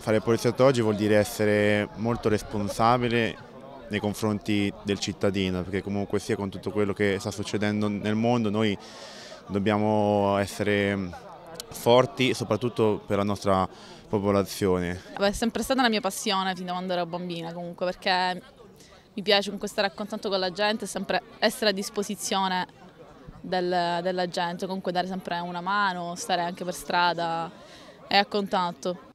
Fare poliziotto oggi vuol dire essere molto responsabile nei confronti del cittadino, perché comunque sia con tutto quello che sta succedendo nel mondo noi dobbiamo essere forti soprattutto per la nostra popolazione. È sempre stata la mia passione fin da quando ero bambina comunque perché mi piace comunque stare a contatto con la gente e sempre essere a disposizione del, della gente, comunque dare sempre una mano, stare anche per strada e a contatto.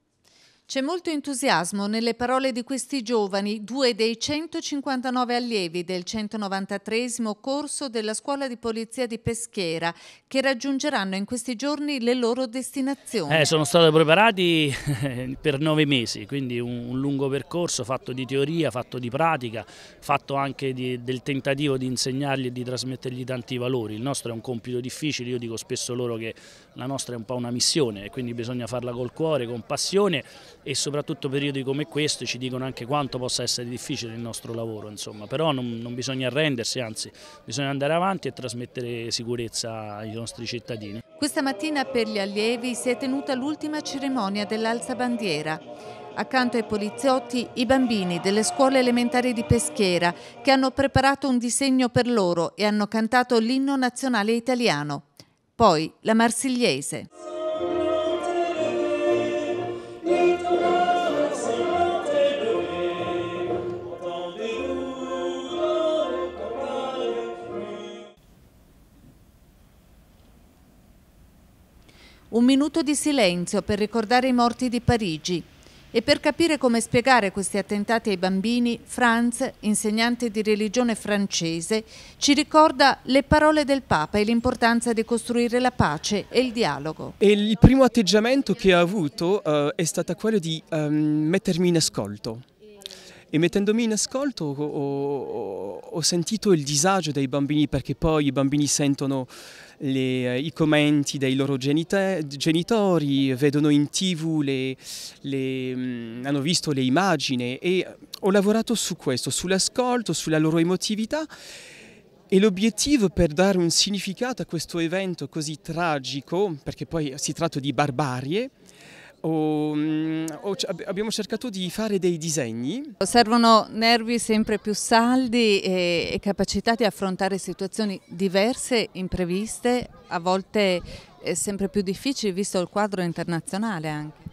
C'è molto entusiasmo nelle parole di questi giovani, due dei 159 allievi del 193 corso della Scuola di Polizia di Peschiera, che raggiungeranno in questi giorni le loro destinazioni. Eh, sono stati preparati eh, per nove mesi, quindi un, lungo percorso fatto di teoria, fatto di pratica, fatto anche di, del tentativo di insegnargli e di trasmettergli tanti valori. Il nostro è un compito difficile, io dico spesso loro che la nostra è un po' una missione e quindi bisogna farla col cuore, con passione e soprattutto periodi come questo ci dicono anche quanto possa essere difficile il nostro lavoro, insomma. però non, non bisogna arrendersi, anzi bisogna andare avanti e trasmettere sicurezza ai nostri cittadini. Questa mattina per gli allievi si è tenuta l'ultima cerimonia dell'alza bandiera. Accanto ai poliziotti, i bambini delle scuole elementari di Peschiera che hanno preparato un disegno per loro e hanno cantato l'inno nazionale italiano. Poi la marsigliese. un minuto di silenzio per ricordare i morti di Parigi e per capire come spiegare questi attentati ai bambini, Franz, insegnante di religione francese, ci ricorda le parole del Papa e l'importanza di costruire la pace e il dialogo. E il primo atteggiamento che ha avuto uh, è stato quello di um, mettermi in ascolto e mettendomi in ascolto ho, ho, sentito il disagio dei bambini perché poi i bambini sentono le, eh, i commenti dei loro genite, genitori, vedono in tv, le, le, mm, hanno visto le immagini e ho lavorato su questo, sull'ascolto, sulla loro emotività e l'obiettivo per dare un significato a questo evento così tragico, perché poi si tratta di barbarie, o, mm, o abbiamo cercato di fare dei disegni. Servono nervi sempre più saldi e, e capacità di affrontare situazioni diverse, impreviste, a volte eh, sempre più difficili visto il quadro internazionale anche.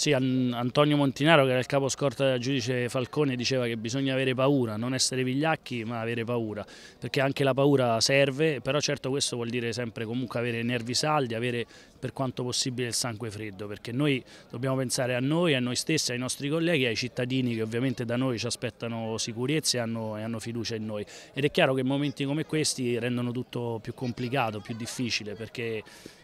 Sì, Antonio Montinaro, che era il capo scorta del giudice Falcone, diceva che bisogna avere paura, non essere vigliacchi, ma avere paura, perché anche la paura serve, però certo questo vuol dire sempre comunque avere nervi saldi, avere per quanto possibile il sangue freddo, perché noi dobbiamo pensare a noi, a noi stessi, ai nostri colleghi, ai cittadini che ovviamente da noi ci aspettano sicurezza e hanno, e hanno fiducia in noi. Ed è chiaro che momenti come questi rendono tutto più complicato, più difficile, perché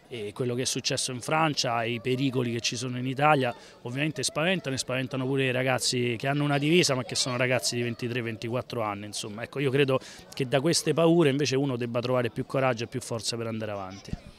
e quello che è successo in Francia i pericoli che ci sono in Italia ovviamente spaventano e spaventano pure i ragazzi che hanno una divisa ma che sono ragazzi di 23-24 anni insomma ecco io credo che da queste paure invece uno debba trovare più coraggio e più forza per andare avanti